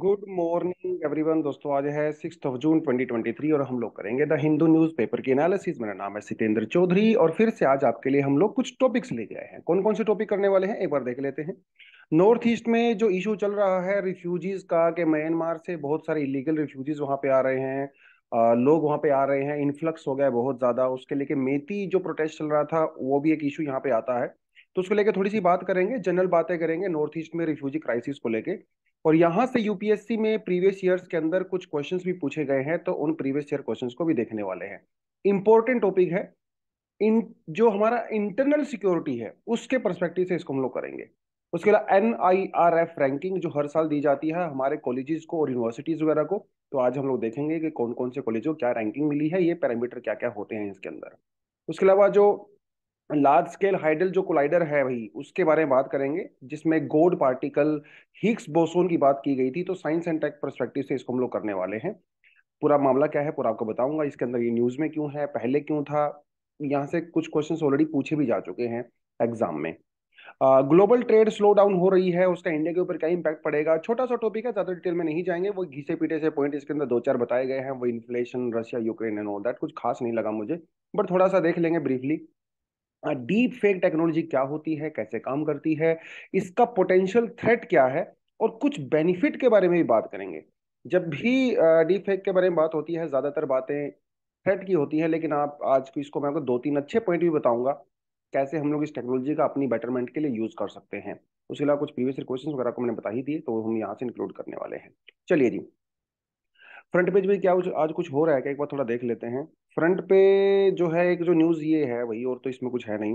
Good morning everyone दोस्तों आज है सिक्स ऑफ जून 2023 और हम लोग करेंगे द हिंदू न्यूज़ पेपर की एनालिसिस मेरा नाम है सितेंद्र चौधरी और फिर से आज आपके लिए हम लोग कुछ टॉपिक्स ले गए हैं कौन कौन से टॉपिक करने वाले हैं एक बार देख लेते हैं नॉर्थ ईस्ट में जो इशू चल रहा है रिफ्यूजीज का कि म्यांमार से बहुत सारे इलीगल रिफ्यूजीज वहाँ पे आ रहे हैं आ, लोग वहाँ पे आ रहे हैं इन्फ्लक्स हो गया है बहुत ज़्यादा उसके लेके मेती जो प्रोटेस्ट चल रहा था वो भी एक इशू यहाँ पे आता है तो उसको लेके थोड़ी सी बात करेंगे जनरल बातें करेंगे नॉर्थ ईस्ट में रिफ्यूजी क्राइसिस को लेके और यहाँ से यूपीएससी में प्रीवियस ईयर्स के अंदर कुछ क्वेश्चन भी पूछे गए हैं तो उन प्रीवियस ईयर क्वेश्चन को भी देखने वाले हैं इंपॉर्टेंट टॉपिक है इन जो हमारा इंटरनल सिक्योरिटी है उसके परस्पेक्टिव से इसको हम लोग करेंगे उसके अलावा N I R F ranking जो हर साल दी जाती है हमारे कॉलेजेस को और यूनिवर्सिटीज वगैरह को तो आज हम लोग देखेंगे कि कौन कौन से कॉलेजों क्या रैंकिंग मिली है ये पैरामीटर क्या क्या होते हैं इसके अंदर उसके अलावा जो लार्ज स्केल हाइडल जो कोलाइडर है भाई उसके बारे में बात करेंगे जिसमें गोड पार्टिकल हिक्स बोसोन की बात की गई थी तो साइंस एंड टेक परस्पेक्टिव से इसको हम लोग करने वाले हैं पूरा मामला क्या है पूरा आपको बताऊंगा इसके अंदर ये न्यूज में क्यों है पहले क्यों था यहाँ से कुछ क्वेश्चन ऑलरेडी पूछे भी जा चुके हैं एग्जाम में ग्लोबल ट्रेड स्लो डाउन हो रही है उसका इंडिया के ऊपर क्या इंपैक्ट पड़ेगा छोटा सा टॉपिक है ज्यादा डिटेल में नहीं जाएंगे वो घिसे पीटे से पॉइंट इसके अंदर दो चार बताए गए हैं वो inflation Russia Ukraine and all that कुछ खास नहीं लगा मुझे बट थोड़ा सा देख लेंगे ब्रीफली डीप फेक टेक्नोलॉजी क्या होती है कैसे काम करती है इसका पोटेंशियल थ्रेट क्या है और कुछ बेनिफिट के बारे में भी बात करेंगे जब भी डीप फेक के बारे में बात होती है ज़्यादातर बातें थ्रेट की होती है लेकिन आप आज को इसको मैं आपको दो तीन अच्छे पॉइंट भी बताऊंगा कैसे हम लोग इस टेक्नोलॉजी का अपनी बेटरमेंट के लिए यूज़ कर सकते हैं उसके अलावा कुछ प्रीवियस क्वेश्चन वगैरह को मैंने बताई दिए तो हम यहाँ से इंक्लूड करने वाले हैं चलिए जी फ्रंट पेज पे क्या आज कुछ हो रहा है क्या एक बार थोड़ा देख लेते हैं फ्रंट पे जो है एक जो न्यूज ये है वही और तो इसमें कुछ है नहीं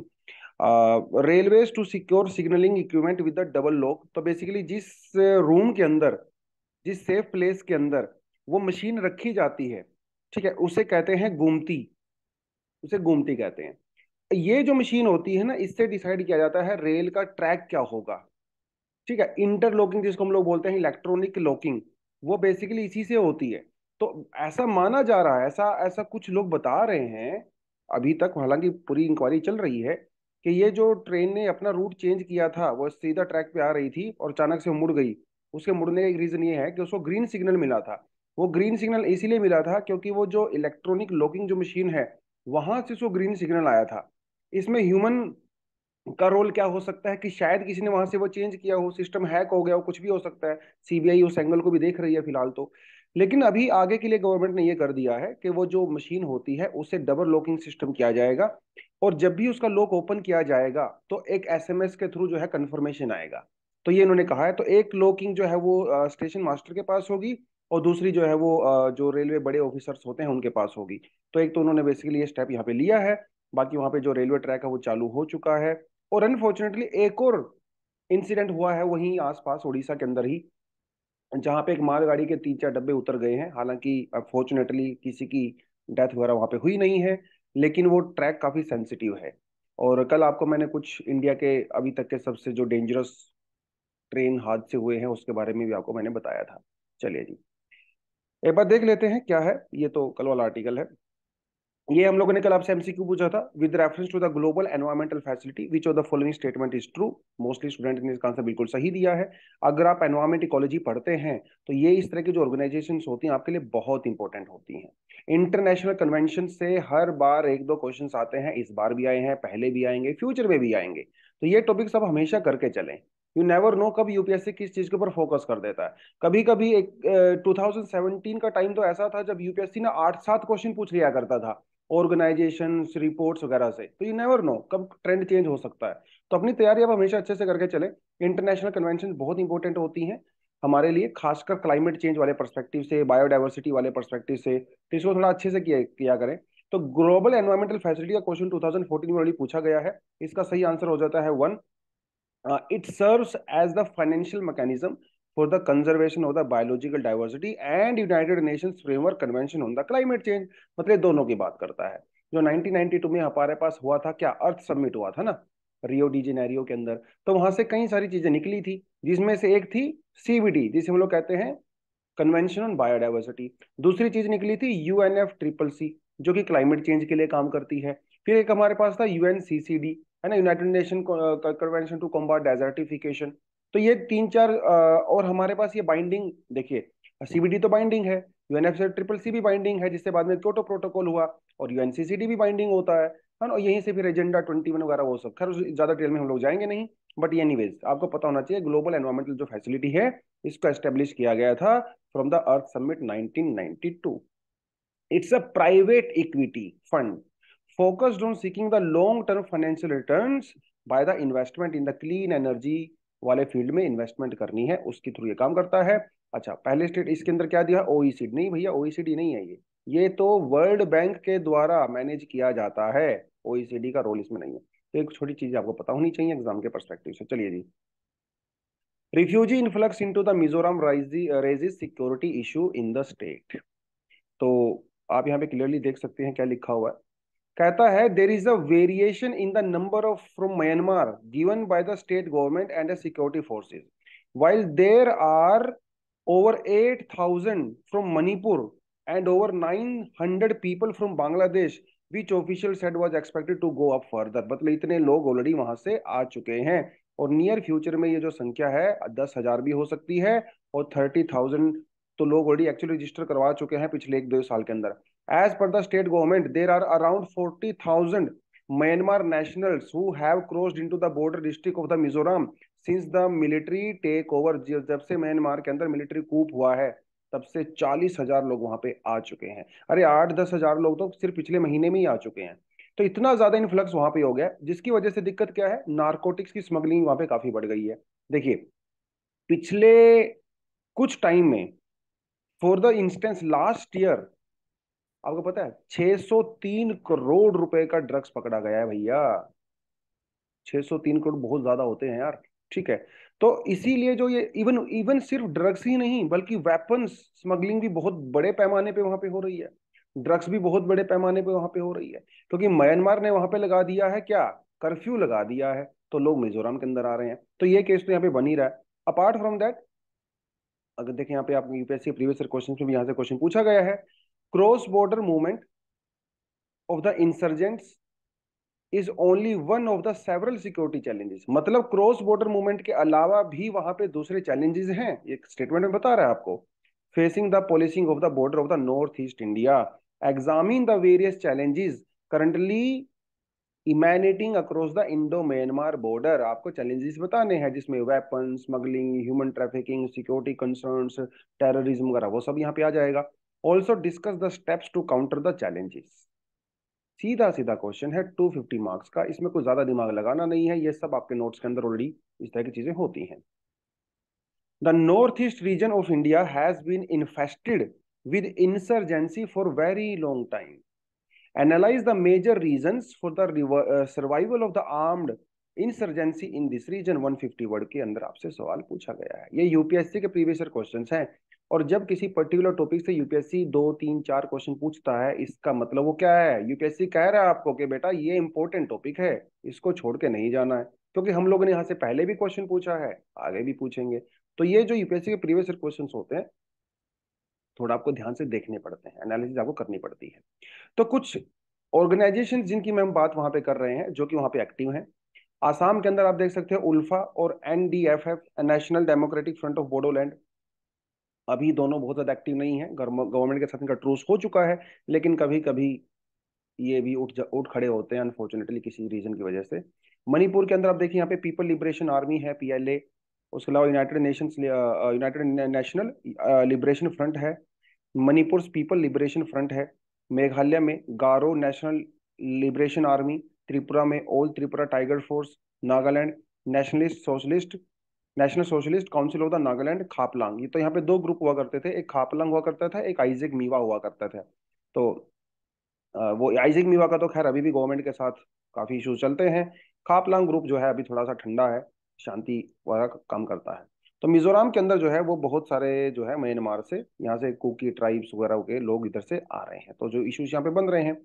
railway to secure signalling equipment with the double lock तो बेसिकली जिस रूम के अंदर जिस सेफ प्लेस के अंदर वो मशीन रखी जाती है ठीक है उसे कहते हैं गुमती उसे गुमती कहते हैं ये जो मशीन होती है ना इससे डिसाइड किया जाता है रेल का ट्रैक क्या होगा ठीक है इंटरलॉकिंग जिसको हम लोग बोलते हैं इलेक्ट्रॉनिक लॉकिंग वो बेसिकली इसी से होती है तो ऐसा माना जा रहा है ऐसा ऐसा कुछ लोग बता रहे हैं अभी तक हालांकि पूरी इंक्वायरी चल रही है कि ये जो ट्रेन ने अपना रूट चेंज किया था वो सीधा ट्रैक पे आ रही थी और अचानक से मुड़ गई उसके मुड़ने का एक रीज़न ये है कि उसको ग्रीन सिग्नल मिला था वो ग्रीन सिग्नल इसीलिए मिला था क्योंकि वो जो इलेक्ट्रॉनिक लॉकिंग जो मशीन है वहाँ से उसको ग्रीन सिग्नल आया था इसमें ह्यूमन का रोल क्या हो सकता है कि शायद किसी ने वहां से वो चेंज किया हो सिस्टम हैक हो गया हो कुछ भी हो सकता है सीबीआई उस एंगल को भी देख रही है फिलहाल तो लेकिन अभी आगे के लिए गवर्नमेंट ने ये कर दिया है कि वो जो मशीन होती है उसे डबल लॉकिंग सिस्टम किया जाएगा और जब भी उसका लॉक ओपन किया जाएगा तो एक एसएमएस के थ्रू जो है कंफर्मेशन आएगा तो ये इन्होंने कहा है तो एक लॉकिंग जो है वो स्टेशन मास्टर के पास होगी और दूसरी जो है वो जो रेलवे बड़े ऑफिसर्स होते हैं उनके पास होगी तो एक तो उन्होंने बेसिकली ये स्टेप यहाँ पे लिया है बाकी वहाँ पे जो रेलवे ट्रैक है वो चालू हो चुका है और अनफॉर्चुनेटली एक और इंसिडेंट हुआ है वहीं आसपास उड़ीसा के अंदर ही जहां पे एक मालगाड़ी के तीन चार डब्बे उतर गए हैं हालांकि अनफॉर्चुनेटली किसी की डेथ वगैरह वहां पे हुई नहीं है लेकिन वो ट्रैक काफी सेंसिटिव है और कल आपको मैंने कुछ इंडिया के अभी तक के सबसे जो डेंजरस ट्रेन हादसे हुए हैं उसके बारे में भी आपको मैंने बताया था चलिए जी एक बार देख लेते हैं क्या है ये तो कल वाला आर्टिकल है ये हम लोगों ने कल आपसे एमसीक्यू पूछा था with reference to the global environmental facility which of the following statement is true mostly student ने इसका आंसर बिल्कुल सही दिया है अगर आप एनवायरमेंट इकोलॉजी पढ़ते हैं तो ये इस तरह की जो ऑर्गेनाइजेशन होती हैं आपके लिए बहुत इंपॉर्टेंट होती हैं इंटरनेशनल कन्वेंशन से हर बार एक दो क्वेश्चन आते हैं इस बार भी आए हैं पहले भी आएंगे फ्यूचर में भी आएंगे तो ये टॉपिक्स आप हमेशा करके चले यू नेवर नो कब यूपीएससी किस चीज के ऊपर फोकस कर देता है कभी कभी एक uh, का टाइम तो ऐसा था जब यूपीएससी ने आठ सात क्वेश्चन पूछ लिया करता था ऑर्गेनाइजेशन रिपोर्ट्स वगैरह से तो यू नेवर नो कब ट्रेंड चेंज हो सकता है तो अपनी तैयारी आप हमेशा अच्छे से करके चले इंटरनेशनल कन्वेंशन बहुत इंपॉर्टेंट होती हैं हमारे लिए खासकर क्लाइमेट चेंज वाले परस्पेक्टिव से बायोडाइवर्सिटी वाले परस्पेक्टिव से तो इसको थोड़ा अच्छे से किया किया करें तो ग्लोबल एनवायरमेंटल फैसिलिटी का क्वेश्चन 2014 में ऑलरेडी पूछा गया है इसका सही आंसर हो जाता है one it serves as the financial mechanism for the conservation of the biological diversity and United Nations Framework Convention on the Climate Change मतलब दोनों की बात करता है जो 1992 में हमारे पास हुआ था क्या अर्थ समिट हुआ था ना रियो डी के अंदर तो वहां से कई सारी चीजें निकली थी जिसमें से एक थी सीबीडी जिसे हम लोग कहते हैं कन्वेंशन ऑन बायोडाइवर्सिटी दूसरी चीज निकली थी U N F triple C जो कि क्लाइमेट चेंज के लिए काम करती है फिर एक हमारे पास था U N C C D है ना United Nation Convention to Combat Desertification तो ये तीन चार और हमारे पास ये बाइंडिंग देखिए सीबीडी तो बाइंडिंग है यूएनएफ ट्रिपल सी भी बाइंडिंग है जिससे बाद में क्योटो प्रोटोकॉल हुआ और यूएनसीसीडी भी बाइंडिंग होता है ना और यहीं से फिर एजेंडा ट्वेंटी वन वगैरह वो सब खैर ज्यादा डिटेल में हम लोग जाएंगे नहीं बट एनी आपको पता होना चाहिए ग्लोबल एनवायरमेंटल जो फैसिलिटी है इसको एस्टेब्लिश किया गया था from the Earth Summit nineteen it's a private equity fund focused on seeking the long term financial return by the investment in the clean energy वाले फील्ड में इन्वेस्टमेंट करनी है उसके थ्रू ये काम करता है अच्छा पहले स्टेट इसके अंदर क्या दिया ओईसीडी e नहीं भैया ओईसीडी e नहीं है ये ये तो वर्ल्ड बैंक के द्वारा मैनेज किया जाता है ओईसीडी e का रोल इसमें नहीं है तो एक छोटी चीज आपको पता होनी चाहिए एग्जाम के परस्पेक्टिव से चलिए जी refugee influx into the Mizoram raises security issue in the state तो आप यहाँ पे क्लियरली देख सकते हैं क्या लिखा हुआ है कहता है there is a variation in the number of from Myanmar given by the state government and the security forces are over eight thousand from Manipur and over nine hundred people from Bangladesh which official set was expected to go up further मतलब इतने लोग already वहां से आ चुके हैं और near future में ये जो संख्या है दस हजार भी हो सकती है और थर्टी थाउजेंड तो लोग ऑलरेडी एक्चुअली रजिस्टर करवा चुके हैं पिछले एक दो साल के अंदर As per the state government, there are around 40,000 Myanmar nationals who have crossed into the border district of the Mizoram since the military takeover. जब से म्यांमार के अंदर मिलिट्री कूप हुआ है तब से चालीस हजार लोग वहां पे आ चुके हैं अरे आठ दस हजार लोग तो सिर्फ पिछले महीने में ही आ चुके हैं तो इतना ज्यादा इन्फ्लक्स वहां पे हो गया जिसकी वजह से दिक्कत क्या है नार्कोटिक्स की स्मगलिंग वहां पे काफी बढ़ गई है देखिए पिछले कुछ टाइम में for the instance last year आपको पता है 603 करोड़ रुपए का ड्रग्स पकड़ा गया है भैया 603 करोड़ बहुत ज्यादा होते हैं यार ठीक है तो इसीलिए जो ये इवन इवन सिर्फ ड्रग्स ही नहीं बल्कि वेपन्स स्मगलिंग भी बहुत बड़े पैमाने पे वहां पे हो रही है ड्रग्स भी बहुत बड़े पैमाने पे वहां पे हो रही है क्योंकि म्यांमार ने वहां पे लगा दिया है क्या कर्फ्यू लगा दिया है तो लोग मिजोरम के अंदर आ रहे हैं तो ये केस तो यहाँ पे बनी रहा है अपार्ट फ्रॉम दैट अगर देखें यहाँ पे आप यूपीएससी प्रीवियस क्वेश्चन में भी यहाँ से क्वेश्चन पूछा गया है cross border movement of the insurgent is only one of the several security challenges मतलब क्रॉस बॉर्डर मूवमेंट के अलावा भी वहां पे दूसरे चैलेंजेस हैं एक स्टेटमेंट में बता रहा है आपको facing the policing of the border of the North East India examine the various challenges currently emanating across the Indo Myanmar border आपको चैलेंजेस बताने हैं जिसमें weapon smuggling human trafficking security concern terrorism वगैरह वो सब यहाँ पे आ जाएगा also discuss the steps to counter the challenges सीधा सीधा क्वेश्चन है 250 मार्क्स का इसमें कोई ज्यादा दिमाग लगाना नहीं है ये सब आपके नोट्स के अंदर ऑलरेडी इस तरह की चीजें होती हैं the North East region of India has been infested with insurgency for very long time analyse the major reason for the survival of the armed insurgency in this region 150 word के अंदर आपसे सवाल पूछा गया है ये यूपीएससी के previous question है हैं और जब किसी पर्टिकुलर टॉपिक से यूपीएससी दो तीन चार क्वेश्चन पूछता है इसका मतलब वो क्या है यूपीएससी कह रहा है आपको कि बेटा ये इंपॉर्टेंट टॉपिक है इसको छोड़ के नहीं जाना है क्योंकि हम लोगों ने यहाँ से पहले भी क्वेश्चन पूछा है आगे भी पूछेंगे तो ये जो यूपीएससी के प्रीवियस क्वेश्चन होते हैं थोड़ा आपको ध्यान से देखने पड़ते हैं एनालिसिस आपको करनी पड़ती है तो कुछ ऑर्गेनाइजेशन जिनकी मैं बात वहां पे कर रहे हैं जो कि वहां पे एक्टिव हैं आसाम के अंदर आप देख सकते हैं उल्फा और NDFF National Democratic Front of Bodoland अभी दोनों बहुत ज़्यादा एक्टिव नहीं है गवर्नमेंट के साथ इनका ट्रूस हो चुका है लेकिन कभी कभी ये भी उठ उठ खड़े होते हैं अनफॉर्चुनेटली किसी रीजन की वजह से मणिपुर के अंदर आप देखिए यहाँ पे पीपल लिबरेशन आर्मी है पीएलए उसके अलावा United Nations United National Liberation Front है मणिपुर पीपल लिबरेशन फ्रंट है मेघालय में Garo National Liberation Army Tripura में All Tripura Tiger Force Nagaland Nationalist Socialist National Socialist Council of the Nagaland Khaplang ये तो यहाँ पे दो ग्रुप हुआ करते थे एक खापलांग हुआ करता था एक आइजेक मीवा हुआ करता था तो वो आइजेक मीवा का तो खैर अभी भी गवर्नमेंट के साथ काफ़ी इशू चलते हैं खापलांग ग्रुप जो है अभी थोड़ा सा ठंडा है शांति वाला काम करता है तो मिजोरम के अंदर जो है वो बहुत सारे जो है म्यांमार से यहाँ से कुकी ट्राइब्स वगैरह के लोग इधर से आ रहे हैं तो जो इश्यूज यहाँ पे बन रहे हैं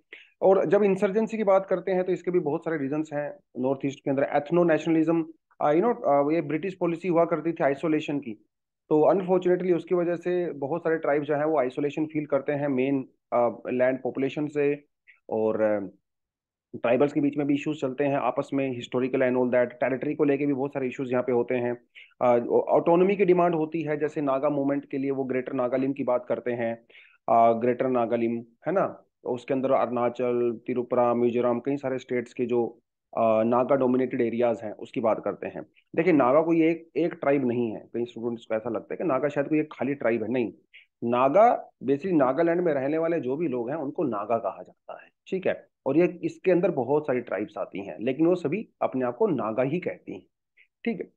और जब इंसर्जेंसी की बात करते हैं तो इसके भी बहुत सारे रीजंस हैं नॉर्थ ईस्ट के अंदर ethno nationalism you uh, know uh, ये ब्रिटिश पॉलिसी हुआ करती थी आइसोलेशन की तो अनफॉर्चुनेटली उसकी वजह से बहुत सारे ट्राइब जो है वो आइसोलेशन फील करते हैं मेन लैंड पॉपुलेशन से और ट्राइबल्स um, के बीच में भी इश्यूज चलते हैं आपस में historical and all that territory को लेके भी बहुत सारे इश्यूज यहाँ पे होते हैं ऑटोनोमी uh, की डिमांड होती है जैसे नागा मूवमेंट के लिए वो ग्रेटर नागालिम की बात करते हैं ग्रेटर नागालिम है ना उसके अंदर अरुणाचल त्रिपुरा मिजोरम कई सारे स्टेट्स के जो नागा डोमिनेटेड एरियाज हैं उसकी बात करते हैं देखिए नागा कोई एक एक ट्राइब नहीं है कई स्टूडेंट्स को ऐसा लगता है कि नागा शायद कोई एक खाली ट्राइब है नहीं नागा बेसिकली नागालैंड में रहने वाले जो भी लोग हैं उनको नागा कहा जाता है ठीक है और ये इसके अंदर बहुत सारी ट्राइब्स आती हैं लेकिन वो सभी अपने आप को नागा ही कहती हैं ठीक है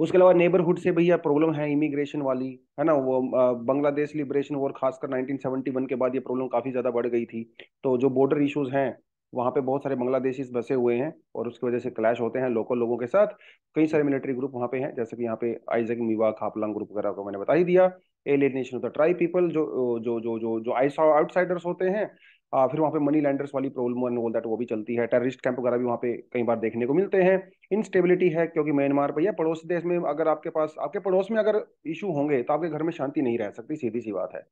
उसके अलावा नेबरहुड से भैया प्रॉब्लम है इमिग्रेशन वाली है ना वो बांग्लादेश लिबरेशन वॉर खासकर 1971 के बाद ये प्रॉब्लम काफ़ी ज़्यादा बढ़ गई थी तो जो बॉर्डर इश्यूज हैं वहाँ पे बहुत सारे बांग्लादेशी बसे हुए हैं और उसकी वजह से क्लैश होते हैं लोकल लोगों के साथ कई सारे मिलिट्री ग्रुप वहाँ पे हैं जैसे कि यहाँ पे आइजक मीवा खापलांग ग्रुप वगैरह को मैंने बता ही दिया alienation of the tribe people जो जो जो जो जो आउटसाइडर्स होते हैं आ, फिर वहाँ पे मनी लैंडर्स वाली प्रॉब्लम ऑल दैट वो भी चलती है टेररिस्ट कैंप वगैरह भी वहाँ पे कई बार देखने को मिलते हैं इनस्टेबिलिटी है क्योंकि म्यांमार भैया पड़ोस देश में अगर आपके पास आपके पड़ोस में अगर इशू होंगे तो आपके घर में शांति नहीं रह सकती सीधी सी बात है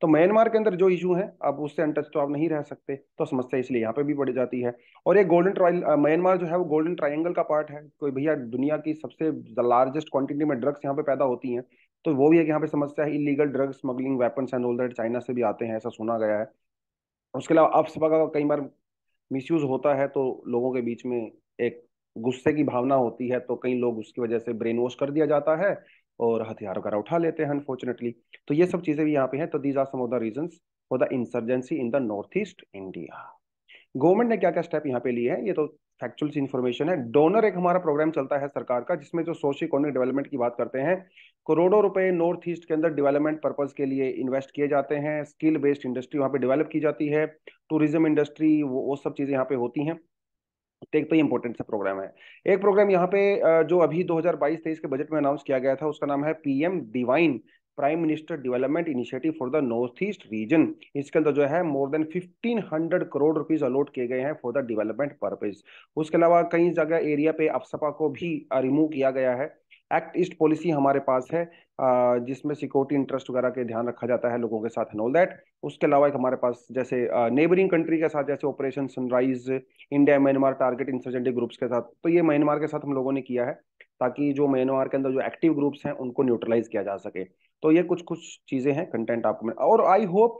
तो म्यांमार के अंदर जो इशू है अब उससे अनटच तो आप नहीं रह सकते तो समस्या इसलिए यहाँ पे भी बढ़ जाती है और ये गोल्डन ट्रायल म्यांमार जो है वो गोल्डन ट्राइंगल का पार्ट है कोई भैया दुनिया की सबसे लार्जेस्ट क्वांटिटी में ड्रग्स यहाँ पे पैदा होती हैं तो वो भी एक यहाँ पे समस्या है illegal drugs smuggling weapons and all that China से भी आते हैं ऐसा सुना गया है उसके अलावा अफसपा का कई बार मिस होता है तो लोगों के बीच में एक गुस्से की भावना होती है तो कई लोग उसकी वजह से ब्रेन वॉश कर दिया जाता है और हथियार वगैरह उठा लेते हैं अनफॉर्चुनेटली तो ये सब चीजें भी यहाँ पे हैं तो these are some of the reason for the insurgency in the North East India government ने क्या क्या स्टेप यहाँ पे लिए हैं ये तो फैक्चुअल इन्फॉर्मेशन है डोनर एक हमारा प्रोग्राम चलता है सरकार का जिसमें जो सोशो इकोनॉमिक डेवलपमेंट की बात करते हैं करोड़ों रुपए नॉर्थ ईस्ट के अंदर डेवलपमेंट पर्पज के लिए इन्वेस्ट किए जाते हैं स्किल बेस्ड इंडस्ट्री वहाँ पे डेवलप की जाती है टूरिज्म इंडस्ट्री वो वो सब चीज़ें यहाँ पे होती हैं तो एक तो इंपॉर्टेंट सा प्रोग्राम है एक प्रोग्राम यहाँ पे जो अभी 2022-23 के बजट में अनाउंस किया गया था उसका नाम है PM DevINE Prime Minister Development Initiative for the North East Region इसके अंदर जो है more than 1500 crore rupees allot किए गए हैं फॉर द डेवलपमेंट पर्पज उसके अलावा कई जगह एरिया पे अफसपा को भी रिमूव किया गया है एक्ट ईस्ट पॉलिसी हमारे पास है जिसमें सिक्योरिटी इंटरेस्ट वगैरह के ध्यान रखा जाता है लोगों के साथ एंड ऑल दैट उसके अलावा एक हमारे पास जैसे नेबरिंग कंट्री के साथ जैसे Operation Sunrise India Myanmar target insurgent groups के साथ तो ये म्यांमार के साथ हम लोगों ने किया है ताकि जो म्यांमार के अंदर जो एक्टिव ग्रुप्स हैं उनको न्यूट्रलाइज किया जा सके तो ये कुछ कुछ चीज़ें हैं कंटेंट आपको मिल और आई होप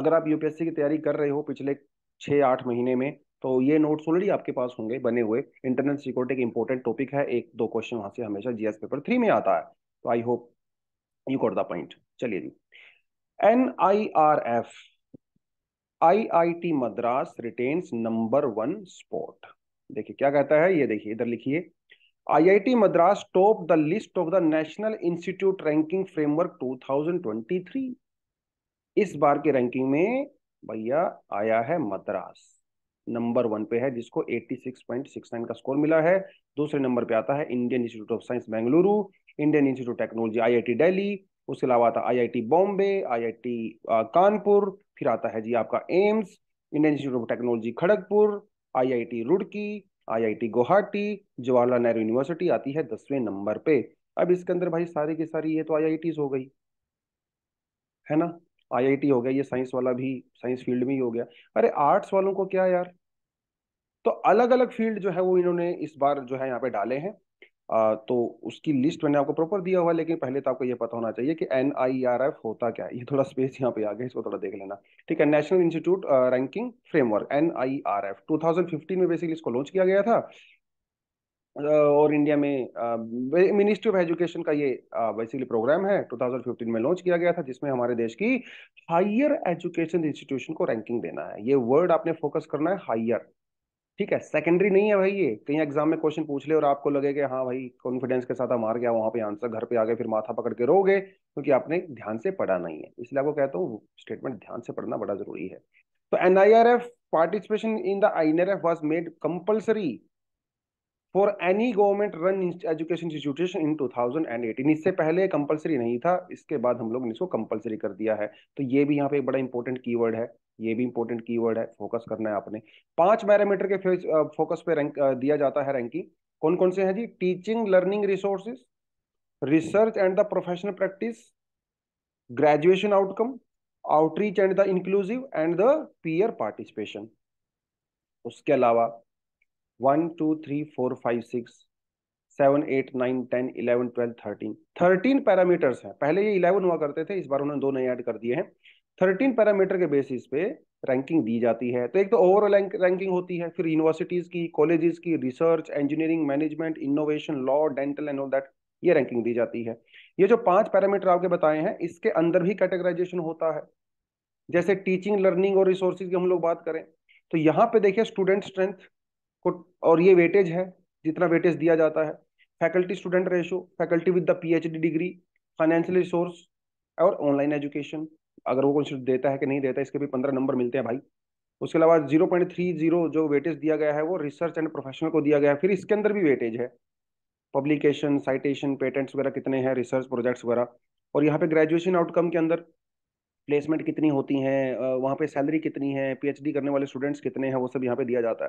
अगर आप यूपीएससी की तैयारी कर रहे हो पिछले छः आठ महीने में तो ये नोट्स ऑलरेडी आपके पास होंगे बने हुए इंटरनल सिक्योरिटी एक इंपॉर्टेंट टॉपिक है एक दो क्वेश्चन वहां से हमेशा जीएस पेपर थ्री में आता है तो I hope you caught the point चलिए जी N I R F I I T Madras retains number one spot देखिए क्या कहता है ये देखिए इधर लिखिए IIT Madras top the list of the National Institute Ranking Framework 2023 इस बार के रैंकिंग में भैया आया है मद्रास नंबर वन पे है जिसको 86.69 का स्कोर मिला है दूसरे नंबर पे आता है Indian Institute of Science Bengaluru Indian Institute Technology IIT Delhi उसके अलावा आता है आईआईटी बॉम्बे आईआईटी कानपुर फिर आता है जी आपका AIIMS Indian Institute of Technology Kharagpur I Roorkee I Guwahati Jawaharlal Nehru University आती है दसवें नंबर पे अब इसके अंदर भाई सारी की सारी ये तो आई हो गई है ना आईआईटी हो गया ये साइंस वाला भी साइंस फील्ड में ही हो गया अरे आर्ट्स वालों को क्या यार तो अलग अलग फील्ड जो है वो इन्होंने इस बार जो है यहाँ पे डाले हैं तो उसकी लिस्ट मैंने आपको प्रॉपर दिया हुआ लेकिन पहले तो आपको ये पता होना चाहिए कि एन होता क्या है ये थोड़ा स्पेस यहाँ पे आ गया इसको थोड़ा देख लेना ठीक है National Institute Ranking Framework N I में बेसिकली इसको लॉन्च किया गया था और इंडिया में मिनिस्ट्री ऑफ एजुकेशन का ये बेसिकली प्रोग्राम है 2015 में लॉन्च किया गया था जिसमें हमारे देश की हायर एजुकेशन इंस्टीट्यूशन को रैंकिंग देना है ये वर्ड आपने फोकस करना है हायर ठीक है सेकेंडरी नहीं है भाई ये कहीं एग्जाम में क्वेश्चन पूछ ले और आपको लगे कि हाँ भाई कॉन्फिडेंस के साथ मार गया वहां पे आंसर घर पे आ गए फिर माथा पकड़ के रोगे क्योंकि तो आपने ध्यान से पढ़ा नहीं है इसलिए आपको कहता हूँ स्टेटमेंट ध्यान से पढ़ना बड़ा जरूरी है तो NIRF participation in the I N R F was made compulsory for any government run education institution in two thousand and eighteen इससे पहले कंपलसरी नहीं था इसके बाद हम लोग ने इसको कंपलसरी कर दिया है तो ये भी यहाँ पे एक बड़ा इंपॉर्टेंट कीवर्ड है ये भी इंपॉर्टेंट कीवर्ड है फोकस करना है आपने पांच पैरामीटर के फोकस पे रैंक दिया जाता है रैंकिंग कौन कौन से हैं जी teaching learning resources research and the professional practice graduation outcome outreach and the inclusive and the peer participation उसके अलावा one two three four five six seven eight nine ten eleven twelve thirteen thirteen parameters हैं पहले ये eleven हुआ करते थे इस बार उन्होंने दो नए ऐड कर दिए हैं थर्टीन पैरामीटर के बेसिस पे रैंकिंग दी जाती है तो एक तो ओवरऑल रैंकिंग होती है फिर यूनिवर्सिटीज़ की कॉलेजेस की research engineering management innovation law dental and all that ये रैंकिंग दी जाती है ये जो पांच पैरामीटर आपके बताए हैं इसके अंदर भी कैटेगराइजेशन होता है जैसे टीचिंग लर्निंग और रिसोर्सिस की हम लोग बात करें तो यहाँ पे देखिए स्टूडेंट स्ट्रेंथ को और ये वेटेज है जितना वेटेज दिया जाता है faculty student ratio faculty with the PhD degree financial resource और ऑनलाइन एजुकेशन अगर वो कुछ देता है कि नहीं देता इसके भी पंद्रह नंबर मिलते हैं भाई उसके अलावा जीरो पॉइंट थ्री जीरो जो वेटेज दिया गया है वो रिसर्च एंड प्रोफेशनल को दिया गया है फिर इसके अंदर भी वेटेज है पब्लिकेशन साइटेशन पेटेंट्स वगैरह कितने हैं रिसर्च प्रोजेक्ट्स वगैरह और यहाँ पे ग्रेजुएशन आउटकम के अंदर प्लेसमेंट कितनी होती हैं वहाँ पे सैलरी कितनी है पीएचडी करने वाले स्टूडेंट्स कितने हैं वो सब यहाँ पे दिया जाता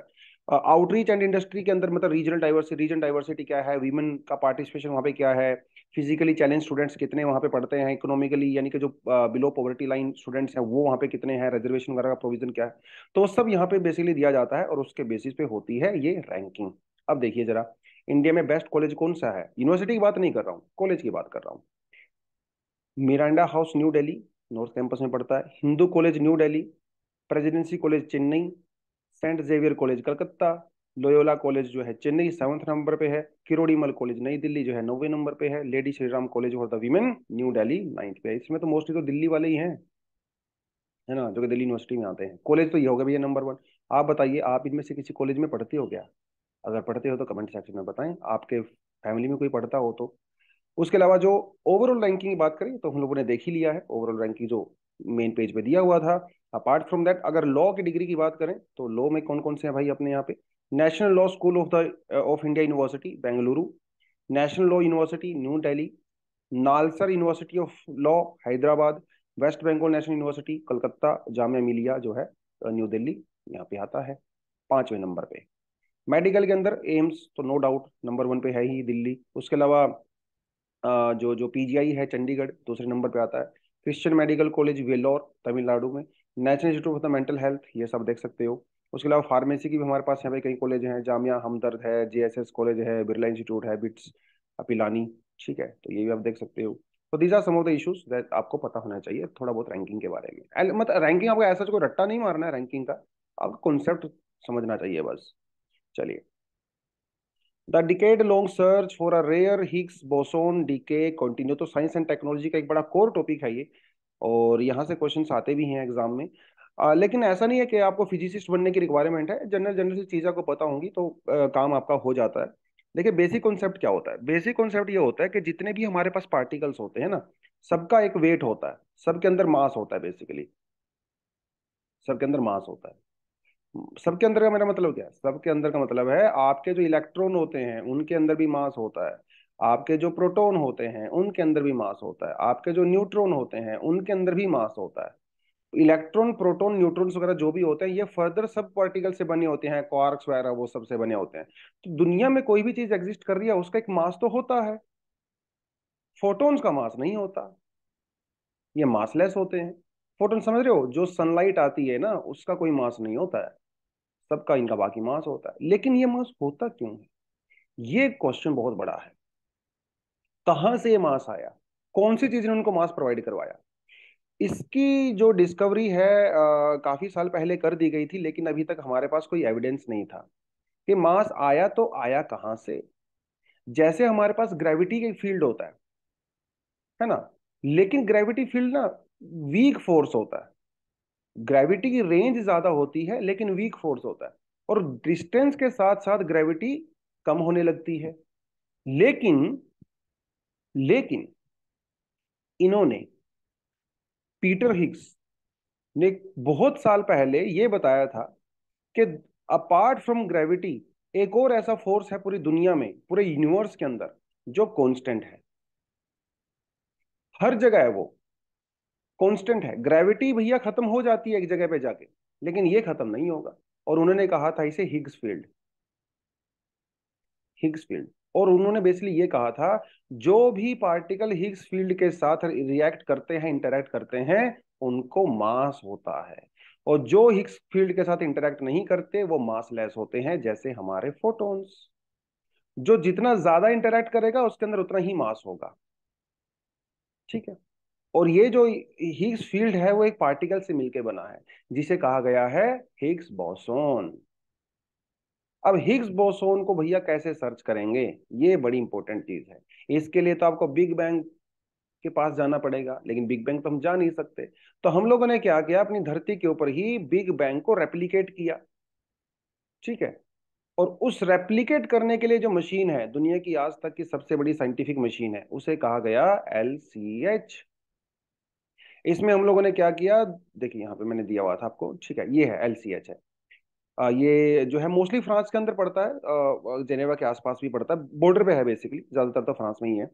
है आउटरीच एंड इंडस्ट्री के अंदर मतलब रीजनल डाइवर्सिटी रीजन डाइवर्सिटी क्या है वीमेन का पार्टिसिपेशन वहाँ पे क्या है फिजिकली चैलेंज स्टूडेंट्स कितने वहाँ पे पढ़ते हैं इकोनॉमिकली यानी कि जो बिलो पॉवर्टी लाइन स्टूडेंट्स हैं वो वहाँ पे कितने हैं रिजर्वेशन वगैरह का प्रोविजन क्या है तो सब यहाँ पे बेसिकली दिया जाता है और उसके बेसिस पे होती है ये रैंकिंग अब देखिए जरा इंडिया में बेस्ट कॉलेज कौन सा है यूनिवर्सिटी की बात नहीं कर रहा हूँ कॉलेज की बात कर रहा हूँ Miranda House New Delhi North Campus में पढ़ता है Hindu College New Delhi Presidency College Chennai Saint Xavier College Calcutta Loyola College जो है चेन्नई सेवंथ नंबर पे है किरोड़ीमल कॉलेज नई दिल्ली जो है नौवे नंबर पे है Lady Shriram College for the Women New Delhi ninth पे है इसमें तो मोस्टली तो दिल्ली वाले ही हैं है ना जो कि दिल्ली यूनिवर्सिटी में आते हैं कॉलेज तो ये होगा भैया नंबर वन आप बताइए आप इनमें से किसी कॉलेज में पढ़ते हो क्या अगर पढ़ते हो तो कमेंट सेक्शन में बताएं आपके फैमिली में कोई पढ़ता हो तो उसके अलावा जो ओवरऑल रैंकिंग की बात करें तो हम लोगों ने देख ही लिया है ओवरऑल रैंकिंग जो मेन पेज पे दिया हुआ था अपार्ट फ्रॉम दैट अगर लॉ की डिग्री की बात करें तो लॉ में कौन कौन से हैं भाई अपने यहाँ पे National Law School of the of India University Bengaluru National Law University New Delhi NALSAR University of Law Hyderabad West Bengal National University Calcutta Jamia Millia जो है न्यू uh, दिल्ली यहाँ पे आता है पांचवें नंबर पे मेडिकल के अंदर एम्स तो नो डाउट नंबर वन पे है ही दिल्ली उसके अलावा जो जो पीजीआई है चंडीगढ़ दूसरे नंबर पे आता है christian medical college Vellore Tamil Nadu में national institute of the mental health ये सब देख सकते हो उसके अलावा फार्मेसी की भी हमारे पास यहाँ पे कई कॉलेज हैं जामिया हमदर्द है जे कॉलेज है बिरला इंस्टीट्यूट है बिट्स अपिलानी ठीक है तो ये भी आप देख सकते हो तो these are some of the issues that आपको पता होना चाहिए थोड़ा बहुत रैंकिंग के बारे में मतलब रैंकिंग आपको ऐसा कोई रट्टा नहीं मारना है रैंकिंग का आपको कॉन्सेप्ट समझना चाहिए बस चलिए the decade long search for a rare Higgs boson decay continue तो साइंस एंड टेक्नोलॉजी का एक बड़ा कोर टॉपिक है ये और यहाँ से क्वेश्चन आते भी हैं एग्जाम में आ, लेकिन ऐसा नहीं है कि आपको फिजिसिस्ट बनने की रिक्वायरमेंट है जनरल जनरल सी चीज़ आपको पता होंगी तो आ, काम आपका हो जाता है देखिए बेसिक कॉन्सेप्ट क्या होता है बेसिक कॉन्सेप्ट ये होता है कि जितने भी हमारे पास पार्टिकल्स होते हैं ना सबका एक वेट होता है सबके अंदर मास होता है बेसिकली सबके अंदर मास होता है सबके अंदर का मेरा मतलब क्या है सबके अंदर का मतलब है आपके जो इलेक्ट्रॉन होते हैं उनके अंदर भी मास होता है आपके जो प्रोटोन होते हैं उनके अंदर भी मास होता है आपके जो न्यूट्रॉन होते हैं उनके अंदर भी मास होता है इलेक्ट्रॉन प्रोटोन न्यूट्रॉन्स वगैरह जो भी होते हैं ये फर्दर सब पार्टिकल से बने होते हैं क्वार्क्स वगैरह वो सब से बने होते हैं तो दुनिया में कोई भी चीज एग्जिस्ट कर रही है उसका एक मास तो होता है फोटोन्स का मास नहीं होता ये मासलेस होते हैं फोटोन समझ रहे हो जो सनलाइट आती है ना उसका कोई मास नहीं होता है सबका इनका बाकी मास होता है लेकिन ये मास होता क्यों है ये क्वेश्चन बहुत बड़ा है कहां से ये मास आया कौन सी चीज ने उनको मास प्रोवाइड करवाया इसकी जो डिस्कवरी है आ, काफी साल पहले कर दी गई थी लेकिन अभी तक हमारे पास कोई एविडेंस नहीं था कि मास आया तो आया कहां से जैसे हमारे पास ग्रेविटी का फील्ड होता है है ना लेकिन ग्रेविटी फील्ड ना वीक फोर्स होता है ग्रेविटी की रेंज ज्यादा होती है लेकिन वीक फोर्स होता है और डिस्टेंस के साथ साथ ग्रेविटी कम होने लगती है लेकिन लेकिन इन्होंने पीटर हिग्स ने बहुत साल पहले ये बताया था कि अपार्ट फ्रॉम ग्रेविटी एक और ऐसा फोर्स है पूरी दुनिया में पूरे यूनिवर्स के अंदर जो कांस्टेंट है हर जगह है वो कांस्टेंट है ग्रेविटी भैया खत्म हो जाती है एक जगह पे जाके लेकिन ये खत्म नहीं होगा और उन्होंने कहा था इसे हिग्स फील्ड हिग्स फील्ड और उन्होंने बेसिकली ये कहा था जो भी पार्टिकल हिग्स फील्ड के साथ रिएक्ट करते हैं इंटरेक्ट करते हैं उनको मास होता है और जो हिग्स फील्ड के साथ इंटरेक्ट नहीं करते वो मासलेस होते हैं जैसे हमारे फोटोन्स जो जितना ज्यादा इंटरेक्ट करेगा उसके अंदर उतना ही मास होगा ठीक है और ये जो हिग्स फील्ड है वो एक पार्टिकल से मिलकर बना है जिसे कहा गया है हिग्स बोसोन अब हिग्स बोसोन को भैया कैसे सर्च करेंगे ये बड़ी इंपॉर्टेंट चीज है इसके लिए तो आपको बिग बैंग के पास जाना पड़ेगा लेकिन बिग बैंग तो हम जा नहीं सकते तो हम लोगों ने क्या किया अपनी धरती के ऊपर ही बिग बैंग को रेप्लीकेट किया ठीक है और उस रेप्लीकेट करने के लिए जो मशीन है दुनिया की आज तक की सबसे बड़ी साइंटिफिक मशीन है उसे कहा गया एल सी एच इसमें हम लोगों ने क्या किया देखिए यहाँ पे मैंने दिया हुआ था आपको ठीक है ये है एल सी एच है आ, ये जो है मोस्टली फ्रांस के अंदर पड़ता है जेनेवा के आसपास भी पड़ता है बॉर्डर पे है बेसिकली ज्यादातर तो फ्रांस में ही है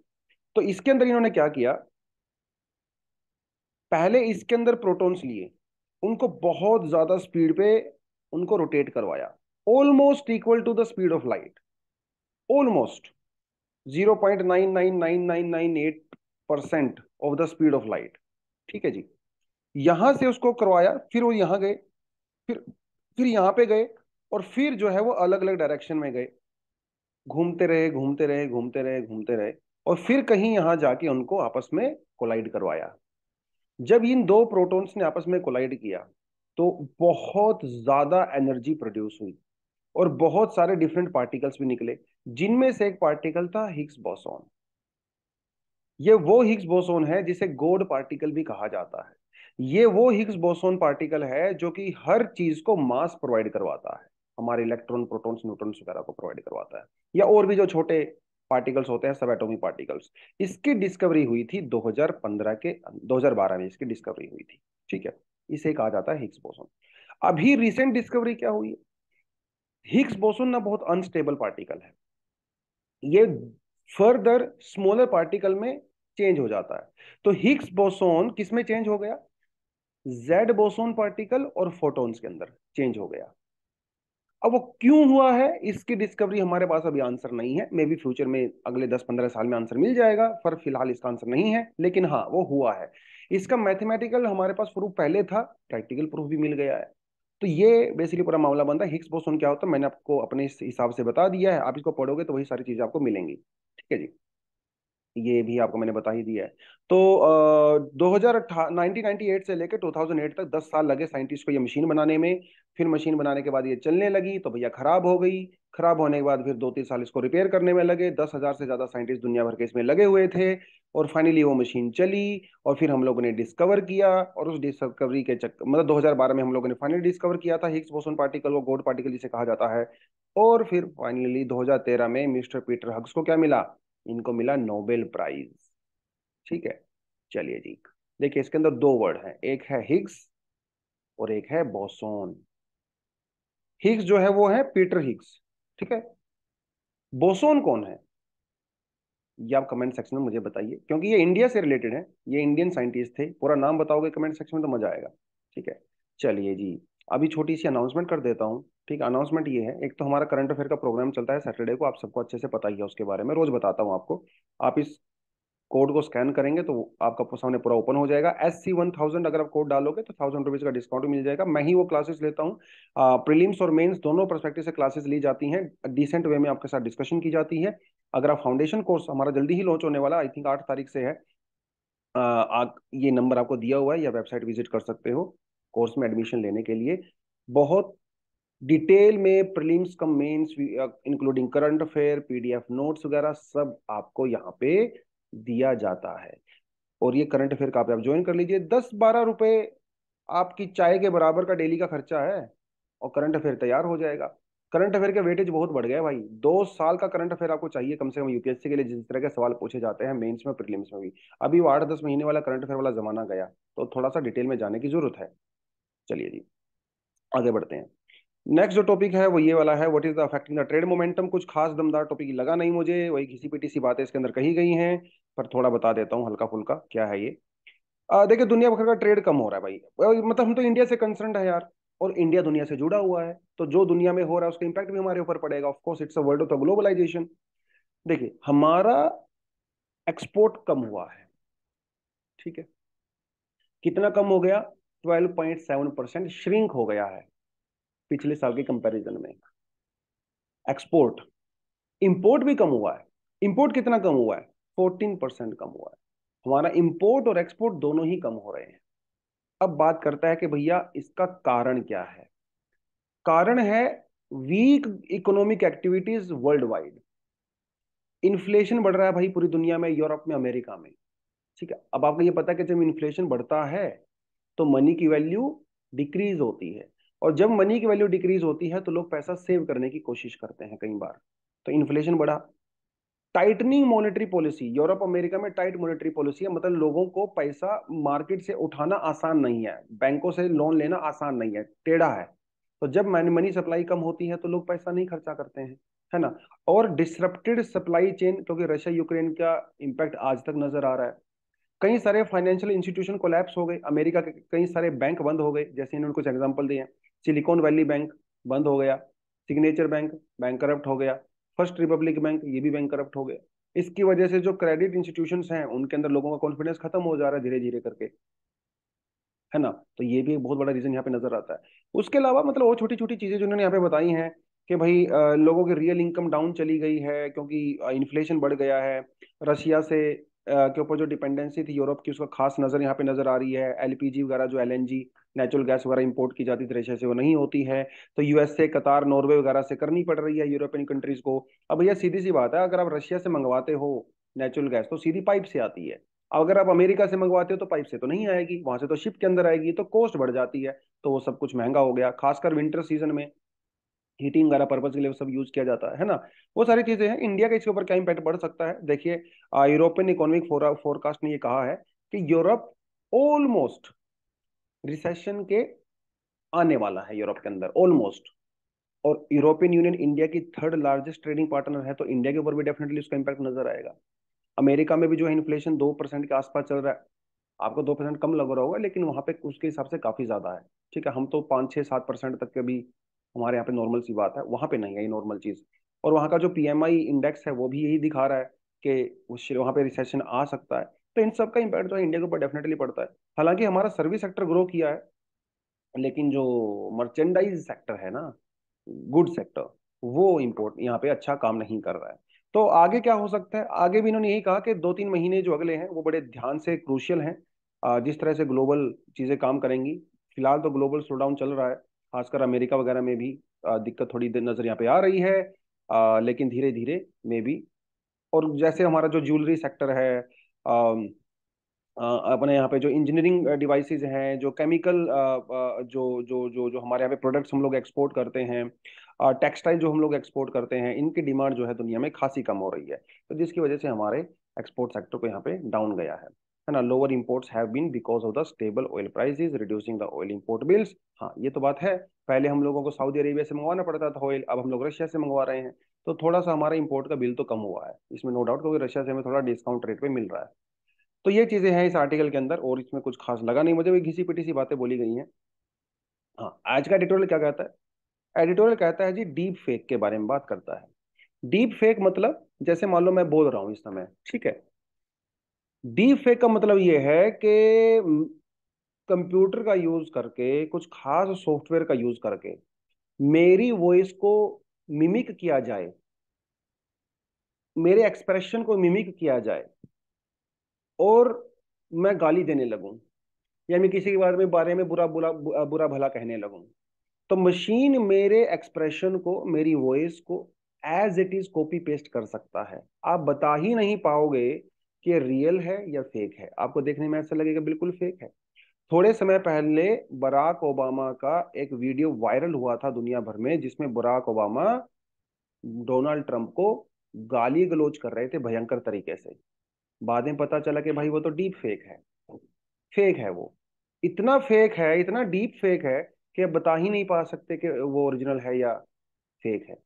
तो इसके अंदर इन्होंने क्या किया पहले इसके अंदर प्रोटोन्स लिए उनको बहुत ज्यादा स्पीड पे उनको रोटेट करवाया almost equal to the speed of light almost eight percent of the speed of light ठीक है जी यहां से उसको करवाया फिर वो यहां गए फिर फिर यहां पे गए और फिर जो है वो अलग अलग डायरेक्शन में गए घूमते रहे घूमते रहे घूमते रहे घूमते रहे और फिर कहीं यहां जाके उनको आपस में कोलाइड करवाया जब इन दो प्रोटॉन्स ने आपस में कोलाइड किया तो बहुत ज्यादा एनर्जी प्रोड्यूस हुई और बहुत सारे डिफरेंट पार्टिकल्स भी निकले जिनमें से एक पार्टिकल था हिग्स बॉसॉन ये वो हिग्स बोसोन है जिसे गोड पार्टिकल भी कहा जाता है ये वो हिग्स बोसोन पार्टिकल है जो कि हर चीज को मास प्रोवाइड करवाता है हमारे इलेक्ट्रॉन प्रोटॉन्स न्यूट्रॉन्स वगैरह को प्रोवाइड करवाता है या और भी जो छोटे पार्टिकल्स होते हैं सब एटोमिक पार्टिकल्स इसकी डिस्कवरी हुई थी 2015 के 2012 में इसकी डिस्कवरी हुई थी ठीक है इसे कहा जाता है हिग्स बोसोन अभी रिसेंट डिस्कवरी क्या हुई हिग्स बोसोन ना बहुत अनस्टेबल पार्टिकल है ये फर्दर स्मॉलर पार्टिकल में चेंज हो जाता है तो हिक्स बोसोन किस में चेंज हो गया जेड बोसोन पार्टिकल और फोटोन्स के अंदर चेंज हो गया अब वो क्यों हुआ है इसकी डिस्कवरी हमारे पास अभी आंसर नहीं है मे बी फ्यूचर में अगले 10-15 साल में आंसर मिल जाएगा पर फिलहाल इसका आंसर नहीं है लेकिन हाँ वो हुआ है इसका मैथमेटिकल हमारे पास प्रूफ पहले था प्रैक्टिकल प्रूफ भी मिल गया है तो ये बेसिकली पूरा मामला बनता है हिक्स बोसोन क्या होता है मैंने आपको अपने हिसाब से बता दिया है आप इसको पढ़ोगे तो वही सारी चीजें आपको मिलेंगी ठीक है जी ये भी आपको मैंने बता ही दिया है तो दो हजार से लेकर 2008 तक 10 साल लगे साइंटिस्ट को ये मशीन बनाने में फिर मशीन बनाने के बाद ये चलने लगी तो भैया खराब हो गई खराब होने के बाद फिर दो तीन साल इसको रिपेयर करने में लगे दस हजार से ज्यादा साइंटिस्ट दुनिया भर के इसमें लगे हुए थे और फाइनली वो मशीन चली और फिर हम लोगों ने डिस्कवर किया और उस डिस्कवरी के चक्कर मतलब 2012 में हम लोगों ने फाइनली डिस्कवर किया था हिग्स बोसोन पार्टिकल वो गोड पार्टिकल जिसे कहा जाता है और फिर फाइनली 2013 में मिस्टर पीटर हग्स को क्या मिला इनको मिला नोबेल प्राइज ठीक है चलिए जी देखिए इसके अंदर दो वर्ड है एक है हिग्स और एक है बोसोन हिग्स जो है वो है पीटर हिग्स ठीक है बोसोन कौन है ये आप कमेंट सेक्शन में मुझे बताइए क्योंकि ये इंडिया से रिलेटेड है ये इंडियन साइंटिस्ट थे पूरा नाम बताओगे कमेंट सेक्शन में तो मजा आएगा ठीक है चलिए जी अभी छोटी सी अनाउंसमेंट कर देता हूँ ठीक है अनाउंसमेंट ये है एक तो हमारा करंट अफेयर का प्रोग्राम चलता है सैटरडे को आप सबको अच्छे से पता ही है उसके बारे में रोज बताता हूँ आपको आप इस कोड को स्कैन करेंगे तो आपका सामने पूरा ओपन हो जाएगा एस सी वन थाउजेंड अगर आप कोड डालोगे तो थाउजेंड रुपीज का डिस्काउंट मिल जाएगा मैं ही वो क्लासेस लेता हूँ प्रीलिम्स और मेंस दोनों परस्पेक्टिव से क्लासेस ली जाती हैं डिसेंट वे में आपके साथ डिस्कशन की जाती है अगर आप फाउंडेशन कोर्स हमारा जल्दी ही लॉन्च होने वाला आई थिंक आठ तारीख से है आ, ये नंबर आपको दिया हुआ है या वेबसाइट विजिट कर सकते हो कोर्स में एडमिशन लेने के लिए बहुत डिटेल में prelims cum mains including current affair PDF notes वगैरह सब आपको यहाँ पे दिया जाता है और ये करंट अफेयर का आप ज्वाइन कर लीजिए दस बारह रुपए आपकी चाय के बराबर का डेली का खर्चा है और करंट अफेयर तैयार हो जाएगा करंट अफेयर का वेटेज बहुत बढ़ गया है भाई दो साल का करंट अफेयर आपको चाहिए कम से कम यूपीएससी के लिए जिस तरह के सवाल पूछे जाते हैं मेंस में प्रीलिम्स में भी अभी वो आठ दस महीने वाला करंट अफेयर वाला जमाना गया तो थोड़ा सा डिटेल में जाने की जरूरत है चलिए जी आगे बढ़ते हैं नेक्स्ट जो टॉपिक है वो ये वाला है what is the affecting the trade momentum कुछ खास दमदार टॉपिक लगा नहीं मुझे वही किसी पीटी सी बातें इसके अंदर कही गई हैं पर थोड़ा बता देता हूँ हल्का फुल्का क्या है ये देखिए दुनिया भर का ट्रेड कम हो रहा है भाई मतलब हम तो इंडिया से कंसर्न है यार और इंडिया दुनिया से जुड़ा हुआ है तो जो दुनिया में हो रहा है उसका इंपैक्ट भी हमारे ऊपर पड़ेगा of course it's a world of the globalisation देखिए हमारा एक्सपोर्ट कम हुआ है ठीक है कितना कम हो गया 12.7 परसेंट श्रिंक हो गया है पिछले साल के कंपैरिजन में एक्सपोर्ट इंपोर्ट भी कम हुआ है इंपोर्ट कितना कम हुआ है 14 परसेंट कम हुआ है हमारा इंपोर्ट और एक्सपोर्ट दोनों ही कम हो रहे हैं अब बात करता है कि भैया इसका कारण क्या है कारण है weak economic activities world wide inflation बढ़ रहा है भाई पूरी दुनिया में यूरोप में अमेरिका में ठीक है अब आपको ये पता है कि जब इन्फ्लेशन बढ़ता है तो मनी की वैल्यू डिक्रीज होती है और जब मनी की वैल्यू डिक्रीज होती है तो लोग पैसा सेव करने की कोशिश करते हैं कई बार तो इन्फ्लेशन बढ़ा tightening monetary policy Europe America में टाइट मॉनेटरी पॉलिसी है मतलब लोगों को पैसा मार्केट से उठाना आसान नहीं है बैंकों से लोन लेना आसान नहीं है टेढ़ा है तो जब मनी सप्लाई कम होती है तो लोग पैसा नहीं खर्चा करते हैं है ना और डिसरप्टेड सप्लाई चेन क्योंकि रशिया यूक्रेन का इम्पैक्ट आज तक नजर आ रहा है कई सारे फाइनेंशियल इंस्टीट्यूशन कोलैप्स हो गए अमेरिका के कई सारे बैंक बंद हो गए जैसे इन्होंने कुछ एग्जाम्पल दिए सिलिकॉन वैली बैंक बंद हो गया सिग्नेचर बैंक बैंक करप्ट हो गया फर्स्ट रिपब्लिक बैंक ये भी बैंक करप्ट हो गया इसकी वजह से जो क्रेडिट इंस्टीट्यूशन हैं उनके अंदर लोगों का कॉन्फिडेंस खत्म हो जा रहा है धीरे धीरे करके है ना तो ये भी एक बहुत बड़ा रीजन यहाँ पे नजर आता है उसके अलावा मतलब और छोटी छोटी चीजें जिन्होंने यहाँ पे बताई हैं कि भाई लोगों की रियल इनकम डाउन चली गई है क्योंकि इन्फ्लेशन बढ़ गया है रशिया से के ऊपर जो डिपेंडेंसी थी यूरोप की उसका खास नज़र यहाँ पे नज़र आ रही है एलपीजी वगैरह जो एलएनजी नेचुरल गैस वगैरह इंपोर्ट की जाती थी रशिया से वो नहीं होती है तो यूएसए कतार नॉर्वे वगैरह से करनी पड़ रही है यूरोपियन कंट्रीज को अब भैया सीधी सी बात है अगर आप रशिया से मंगवाते हो नेचुरल गैस तो सीधी पाइप से आती है अगर आप अमेरिका से मंगवाते हो तो पाइप से तो नहीं आएगी वहां से तो शिप के अंदर आएगी तो कॉस्ट बढ़ जाती है तो वो सब कुछ महंगा हो गया खासकर विंटर सीजन में हीटिंग वगैरह पर्पज के लिए सब यूज किया जाता है ना वो सारी चीजें हैं इंडिया के इसके ऊपर क्या इम्पैक्ट पड़ सकता है देखिए यूरोपियन इकोनॉमिक फोरकास्ट ने ये कहा है कि यूरोप ऑलमोस्ट रिसेशन के आने वाला है यूरोप के अंदर ऑलमोस्ट और यूरोपियन यूनियन इंडिया की थर्ड लार्जेस्ट ट्रेडिंग पार्टनर है तो इंडिया के ऊपर भी डेफिनेटली उसका इम्पैक्ट नजर आएगा अमेरिका में भी जो है इन्फ्लेशन दो परसेंट के आसपास चल रहा है आपको दो परसेंट कम लग रहा होगा लेकिन वहां पे उसके हिसाब से काफी ज्यादा है ठीक है हम तो पाँच छह सात परसेंट तक के भी हमारे यहाँ पे नॉर्मल सी बात है वहाँ पे नहीं है ये नॉर्मल चीज़ और वहाँ का जो पीएमआई इंडेक्स है वो भी यही दिखा रहा है कि उस वहाँ पे रिसेशन आ सकता है तो इन सब का इम्पैक्ट जो है इंडिया के ऊपर डेफिनेटली पड़ता है हालांकि हमारा सर्विस सेक्टर ग्रो किया है लेकिन जो मर्चेंडाइज सेक्टर है ना गुड सेक्टर वो इम्पोर्ट यहाँ पे अच्छा काम नहीं कर रहा है तो आगे क्या हो सकता है आगे भी इन्होंने यही कहा कि दो तीन महीने जो अगले हैं वो बड़े ध्यान से क्रूशियल हैं जिस तरह से ग्लोबल चीज़ें काम करेंगी फिलहाल तो ग्लोबल स्लो चल रहा है खासकर अमेरिका वगैरह में भी दिक्कत थोड़ी नज़र यहाँ पे आ रही है आ, लेकिन धीरे धीरे मे भी और जैसे हमारा जो ज्वेलरी सेक्टर है आ, आ, अपने यहाँ पे जो इंजीनियरिंग डिवाइसेस हैं जो केमिकल जो जो जो जो हमारे यहाँ पे प्रोडक्ट्स हम लोग एक्सपोर्ट करते हैं टेक्सटाइल जो हम लोग एक्सपोर्ट करते हैं इनकी डिमांड जो है दुनिया में खासी कम हो रही है तो जिसकी वजह से हमारे एक्सपोर्ट सेक्टर को यहाँ पे डाउन गया है है ना lower imports have been because of the stable oil prices reducing the oil import bills हाँ ये तो बात है पहले हम लोगों को सऊदी अरेबिया से मंगवाना पड़ता था ऑयल अब हम लोग रशिया से मंगवा रहे हैं तो थोड़ा सा हमारा इम्पोर्ट का बिल तो कम हुआ है इसमें नो डाउट क्योंकि रशिया से हमें थोड़ा डिस्काउंट रेट पर मिल रहा है तो ये चीजें हैं इस आर्टिकल के अंदर और इसमें कुछ खास लगा नहीं मुझे भी घिसी पिटी सी बातें बोली गई हैं हाँ आज का एडिटोरियल क्या कहता है एडिटोरियल कहता है जी डीप फेक के बारे में बात करता है डीप फेक मतलब जैसे मान लो मैं बोल रहा हूँ इस समय ठीक है डीप फेक का मतलब ये है कि कंप्यूटर हम्म, का यूज करके कुछ खास सॉफ्टवेयर का यूज करके मेरी वॉइस को मिमिक किया जाए मेरे एक्सप्रेशन को मिमिक किया जाए और मैं गाली देने लगूं या मैं किसी के बारे में बारे में बुरा बुरा बुरा भला कहने लगूं तो मशीन मेरे एक्सप्रेशन को मेरी वॉइस को as it is copy paste कर सकता है आप बता ही नहीं पाओगे कि रियल है या फेक है आपको देखने में ऐसा लगेगा बिल्कुल फेक है थोड़े समय पहले बराक ओबामा का एक वीडियो वायरल हुआ था दुनिया भर में जिसमें बराक ओबामा डोनाल्ड ट्रंप को गाली गलोच कर रहे थे भयंकर तरीके से बाद में पता चला कि भाई वो तो डीप फेक है फेक है वो इतना फेक है इतना डीप फेक है कि आप बता ही नहीं पा सकते कि वो ओरिजिनल है या फेक है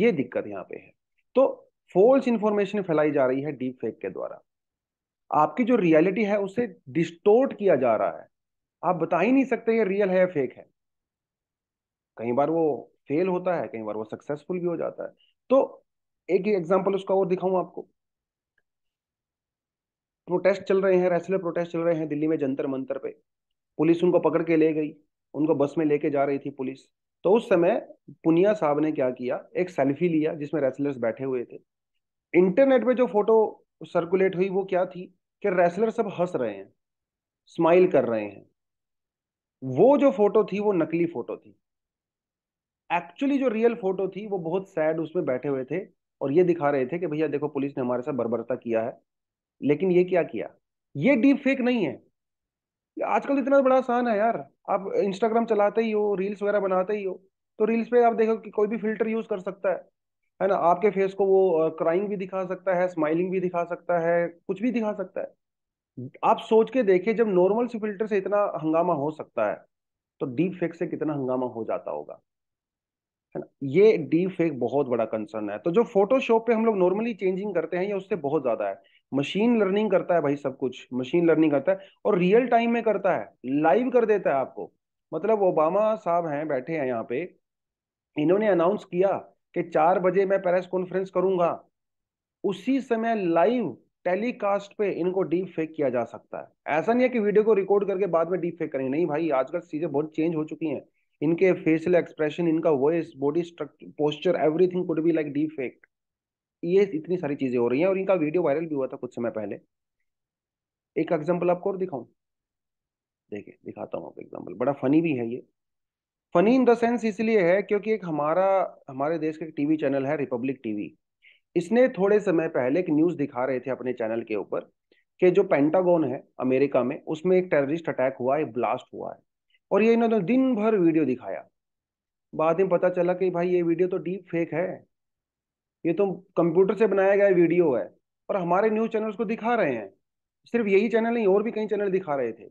ये दिक्कत यहाँ पे है तो फॉल्स इंफॉर्मेशन फैलाई जा रही है डीप फेक के द्वारा आपकी जो रियलिटी है उसे डिस्टोर्ट किया जा रहा है आप बता ही नहीं सकते ये रियल है या फेक है कई बार वो फेल होता है कई बार वो सक्सेसफुल भी हो जाता है तो एक ही एग्जाम्पल उसका और दिखाऊं आपको प्रोटेस्ट चल रहे हैं रेस्लर प्रोटेस्ट चल रहे हैं दिल्ली में जंतर मंतर पे पुलिस उनको पकड़ के ले गई उनको बस में लेके जा रही थी पुलिस तो उस समय पुनिया साहब ने क्या किया एक सेल्फी लिया जिसमें रेसलर्स बैठे हुए थे इंटरनेट पे जो फोटो सर्कुलेट हुई वो क्या थी कि रेसलर सब हंस रहे हैं स्माइल कर रहे हैं वो जो फोटो थी वो नकली फोटो थी एक्चुअली जो रियल फोटो थी वो बहुत सैड उसमें बैठे हुए थे और ये दिखा रहे थे कि भैया देखो पुलिस ने हमारे साथ बर्बरता किया है लेकिन ये क्या किया ये डीप फेक नहीं है आजकल इतना बड़ा आसान है यार आप इंस्टाग्राम चलाते ही हो रील्स वगैरह बनाते ही हो तो रील्स पे आप देखो कि कोई भी फिल्टर यूज कर सकता है है ना आपके फेस को वो क्राइंग भी दिखा सकता है स्माइलिंग भी दिखा सकता है कुछ भी दिखा सकता है आप सोच के देखिए जब नॉर्मल से फिल्टर से इतना हंगामा हो सकता है तो डीप फेक से कितना हंगामा हो जाता होगा है ना ये डीप फेक बहुत बड़ा कंसर्न है तो जो फोटोशॉप पे हम लोग नॉर्मली चेंजिंग करते हैं ये उससे बहुत ज्यादा है मशीन लर्निंग करता है भाई सब कुछ मशीन लर्निंग करता है और रियल टाइम में करता है लाइव कर देता है आपको मतलब ओबामा साहब हैं बैठे हैं यहाँ पे इन्होंने अनाउंस किया कि चार बजे मैं प्रेस कॉन्फ्रेंस करूंगा उसी समय लाइव टेलीकास्ट पे इनको डीप फेक किया जा सकता है ऐसा नहीं है कि वीडियो को रिकॉर्ड करके बाद में डीप फेक करेंगे नहीं भाई आजकल चीजें बहुत चेंज हो चुकी हैं इनके फेशियल एक्सप्रेशन इनका voice body structure posture everything could be like deep fake ये इतनी सारी चीजें हो रही हैं और इनका वीडियो वायरल भी हुआ था कुछ समय पहले एक एग्जाम्पल आपको और दिखाऊं देखिए दिखाता हूँ आपको एग्जाम्पल बड़ा फनी भी है ये फनी इन द सेंस इसलिए है क्योंकि एक हमारा हमारे देश का एक टीवी चैनल है रिपब्लिक टीवी इसने थोड़े समय पहले एक न्यूज दिखा रहे थे अपने चैनल के ऊपर कि जो पेंटागोन है अमेरिका में उसमें एक टेररिस्ट अटैक हुआ है ब्लास्ट हुआ है और ये इन्होंने दिन भर वीडियो दिखाया बाद में पता चला कि भाई ये वीडियो तो डीप फेक है ये तो कंप्यूटर से बनाया गया वीडियो है और हमारे न्यूज चैनल को दिखा रहे हैं सिर्फ यही चैनल नहीं और भी कई चैनल दिखा रहे थे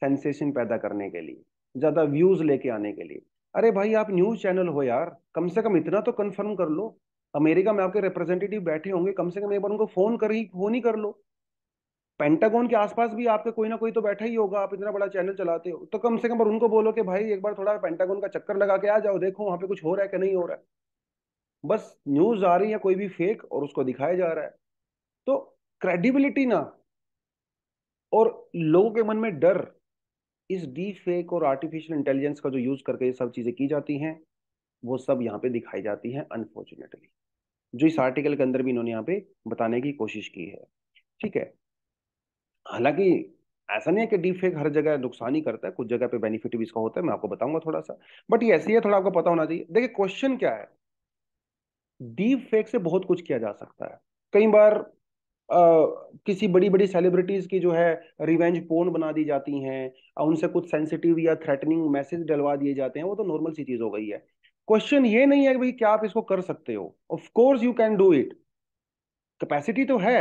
सेंसेशन पैदा करने के लिए ज़्यादा व्यूज़ लेके आने के लिए अरे भाई आप न्यूज़ चैनल हो यार कम से कम इतना तो कंफर्म कर लो अमेरिका में आपके रिप्रेजेंटेटिव बैठे होंगे कम से कम एक बार उनको फ़ोन कर ही फोन ही कर लो पेंटागोन के आसपास भी आपके कोई ना कोई तो बैठा ही होगा आप इतना बड़ा चैनल चलाते हो तो कम से कम उनको बोलो कि भाई एक बार थोड़ा पेंटागोन का चक्कर लगा के आ जाओ देखो वहां पे कुछ हो रहा है कि नहीं हो रहा है बस न्यूज आ रही है कोई भी फेक और उसको दिखाया जा रहा है तो क्रेडिबिलिटी ना और लोगों के मन में डर इस डीप फेक और आर्टिफिशियल इंटेलिजेंस का जो यूज करके ये सब चीजें की जाती हैं वो सब यहाँ पे दिखाई जाती हैं अनफॉर्चुनेटली जो इस आर्टिकल के अंदर भी इन्होंने यहाँ पे बताने की कोशिश की है ठीक है हालांकि ऐसा नहीं है कि डीप फेक हर जगह नुकसान ही करता है कुछ जगह पे बेनिफिट भी इसका होता है मैं आपको बताऊंगा थोड़ा सा बट ये ऐसे ही है थोड़ा आपको पता होना चाहिए देखिए क्वेश्चन क्या है डीप फेक से बहुत कुछ किया जा सकता है कई बार किसी बड़ी बड़ी सेलिब्रिटीज की जो है रिवेंज पोन बना दी जाती हैं उनसे कुछ सेंसिटिव या थ्रेटनिंग मैसेज डलवा दिए जाते हैं वो तो नॉर्मल सी चीज हो गई है क्वेश्चन ये नहीं है भाई क्या आप इसको कर सकते हो of course you can do it capacity तो है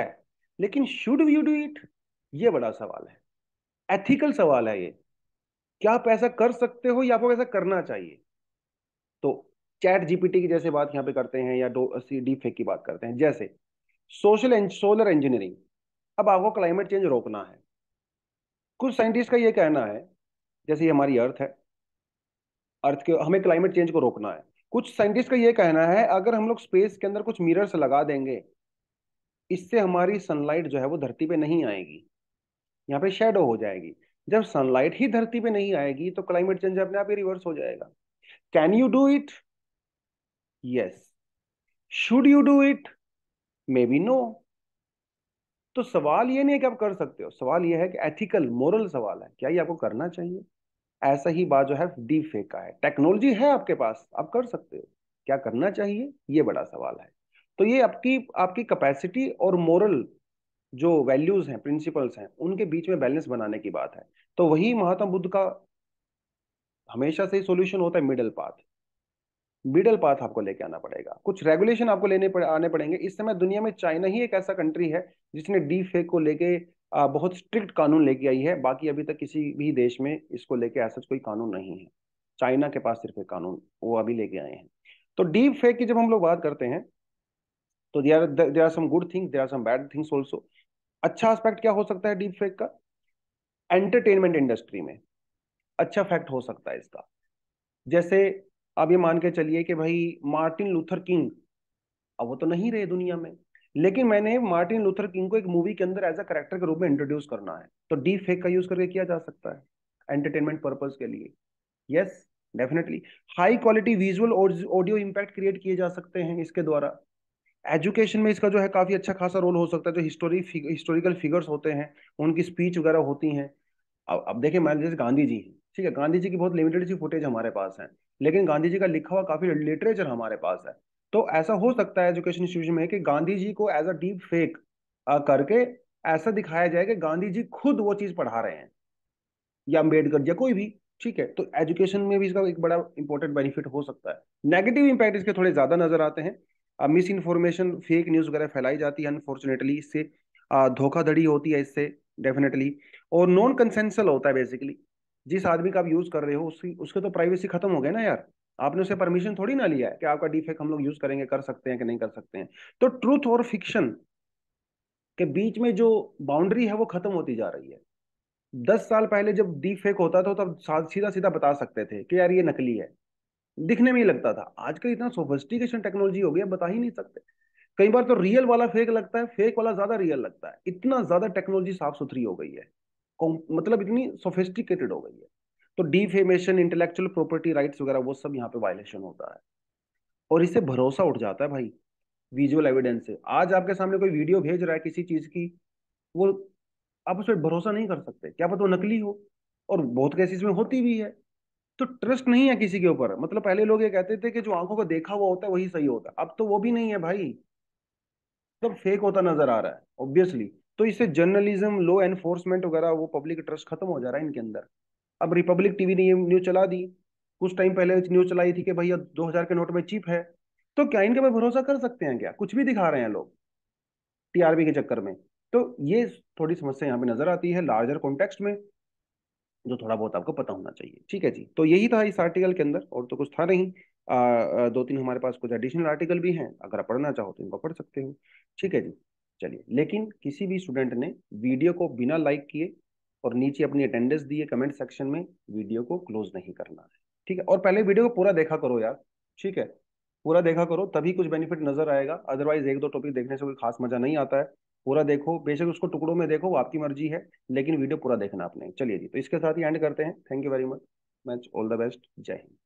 लेकिन शुड यू डू इट ये बड़ा सवाल है एथिकल सवाल है ये क्या आप ऐसा कर सकते हो या आपको ऐसा करना चाहिए तो चैट जीपीटी की जैसे बात यहाँ पे करते हैं या डी फेक की बात करते हैं जैसे सोशल एंड सोलर इंजीनियरिंग अब आपको क्लाइमेट चेंज रोकना है कुछ साइंटिस्ट का ये कहना है जैसे ये हमारी अर्थ है अर्थ के हमें क्लाइमेट चेंज को रोकना है कुछ साइंटिस्ट का ये कहना है अगर हम लोग स्पेस के अंदर कुछ मिरर्स लगा देंगे इससे हमारी सनलाइट जो है वो धरती पे नहीं आएगी यहाँ पे शेडो हो जाएगी जब सनलाइट ही धरती पे नहीं आएगी तो क्लाइमेट चेंज अपने आप ही रिवर्स हो जाएगा can you do it yes should you do it maybe no तो सवाल ये नहीं है कि आप कर सकते हो सवाल ये है कि एथिकल मोरल सवाल है क्या ये आपको करना चाहिए ऐसा ही बात जो है डीप फेक का है टेक्नोलॉजी है आपके पास आप कर सकते हो क्या करना चाहिए ये बड़ा सवाल है तो ये आपकी आपकी कैपेसिटी और मोरल जो वैल्यूज हैं प्रिंसिपल्स हैं उनके बीच में बैलेंस बनाने की बात है तो वही महात्मा बुद्ध का हमेशा से ही सोल्यूशन होता है मिडल पाथ मिडल पाथ आपको लेके आना पड़ेगा कुछ रेगुलेशन आपको लेने पड़े, आने पड़ेंगे इस समय दुनिया में चाइना ही एक ऐसा कंट्री है जिसने डी फेक को लेके बहुत स्ट्रिक्ट कानून लेके आई है बाकी अभी तक किसी भी देश में इसको लेके ऐसा कोई कानून नहीं है चाइना के पास सिर्फ एक कानून वो अभी लेके आए हैं तो डी फेक की जब हम लोग बात करते हैं तो they there are some good things there are some bad things also अच्छा एस्पेक्ट क्या हो सकता है डीप फेक का एंटरटेनमेंट इंडस्ट्री में अच्छा फैक्ट हो सकता है इसका जैसे आप ये मान के चलिए कि भाई मार्टिन लूथर किंग अब वो तो नहीं रहे दुनिया में लेकिन मैंने मार्टिन लूथर किंग को एक मूवी के अंदर एज अ करेक्टर के रूप में इंट्रोड्यूस करना है तो डीप फेक का यूज करके किया जा सकता है एंटरटेनमेंट पर्पज के लिए yes definitely high quality visual audio impact create किए जा सकते हैं इसके द्वारा एजुकेशन में इसका जो है काफी अच्छा खासा रोल हो सकता है जो हिस्टोरी हिस्टोरिकल फिगर्स होते हैं उनकी स्पीच वगैरह होती हैं अब अब देखिए मान लीजिए गांधी जी हैं ठीक है गांधी जी की बहुत लिमिटेड सी फुटेज हमारे पास है लेकिन गांधी जी का लिखा हुआ काफी लिटरेचर हमारे पास है तो ऐसा हो सकता है एजुकेशन इंस्टीट्यूशन में कि गांधी जी को एज अ डीप फेक करके ऐसा दिखाया जाए कि गांधी जी खुद वो चीज पढ़ा रहे हैं या अम्बेडकर या कोई भी ठीक है तो एजुकेशन में भी इसका एक बड़ा इंपॉर्टेंट बेनिफिट हो सकता है नेगेटिव इंपैक्ट इसके थोड़े ज्यादा नजर आते हैं मिस इन्फॉर्मेशन फेक न्यूज वगैरह फैलाई जाती है अनफॉर्चुनेटली इससे धोखाधड़ी होती है इससे डेफिनेटली और नॉन कंसेंसल होता है बेसिकली जिस आदमी का आप यूज कर रहे हो उसकी उसके तो प्राइवेसी खत्म हो गई ना यार आपने उसे परमिशन थोड़ी ना लिया है कि आपका डीफेक हम लोग यूज करेंगे कर सकते हैं कि नहीं कर सकते हैं तो ट्रूथ और फिक्शन के बीच में जो बाउंड्री है वो खत्म होती जा रही है दस साल पहले जब फेक होता था तब तो सीधा सीधा बता सकते थे कि यार ये नकली है दिखने में ही लगता था आजकल इतना सोफिस्टिकेशन टेक्नोलॉजी हो गया बता ही नहीं सकते कई बार तो रियल वाला फेक लगता है फेक वाला ज्यादा रियल लगता है इतना ज्यादा टेक्नोलॉजी साफ सुथरी हो गई है मतलब इतनी सोफिस्टिकेटेड हो गई है तो डिफेमेशन इंटेलेक्चुअल प्रॉपर्टी राइट्स वगैरह वो सब यहाँ पे वायलेशन होता है और इससे भरोसा उठ जाता है भाई विजुअल एविडेंस से आज आपके सामने कोई वीडियो भेज रहा है किसी चीज की वो आप उस पर भरोसा नहीं कर सकते क्या पता वो नकली हो और बहुत केसेस में होती भी है तो ट्रस्ट नहीं है किसी के ऊपर मतलब पहले लोग ये कहते थे कि जो आंखों को देखा हुआ होता है वही सही होता है अब तो वो भी नहीं है भाई सब तो फेक होता नजर आ रहा है ऑब्वियसली तो इससे जर्नलिज्म लॉ एनफोर्समेंट वगैरह वो पब्लिक ट्रस्ट खत्म हो जा रहा है इनके अंदर अब रिपब्लिक टीवी ने ये न्यूज चला दी कुछ टाइम पहले न्यूज चलाई थी कि भैया दो हजार के नोट में चिप है तो क्या इनके पे भरोसा कर सकते हैं क्या कुछ भी दिखा रहे हैं लोग टीआरबी के चक्कर में तो ये थोड़ी समस्या यहाँ पे नजर आती है लार्जर कॉन्टेक्स्ट में जो थोड़ा बहुत आपको पता होना चाहिए ठीक है जी तो यही था इस आर्टिकल के अंदर और तो कुछ था नहीं आ, दो तीन हमारे पास कुछ एडिशनल आर्टिकल भी हैं अगर आप पढ़ना चाहो तो इनको पढ़ सकते हो ठीक है जी चलिए लेकिन किसी भी स्टूडेंट ने वीडियो को बिना लाइक किए और नीचे अपनी अटेंडेंस दिए कमेंट सेक्शन में वीडियो को क्लोज नहीं करना है ठीक है और पहले वीडियो को पूरा देखा करो यार ठीक है पूरा देखा करो तभी कुछ बेनिफिट नजर आएगा अदरवाइज एक दो टॉपिक देखने से कोई खास मजा नहीं आता है पूरा देखो बेशक उसको टुकड़ों में देखो आपकी मर्जी है लेकिन वीडियो पूरा देखना आपने चलिए जी तो इसके साथ ही एंड करते हैं thank you very much much all the best जय हिंद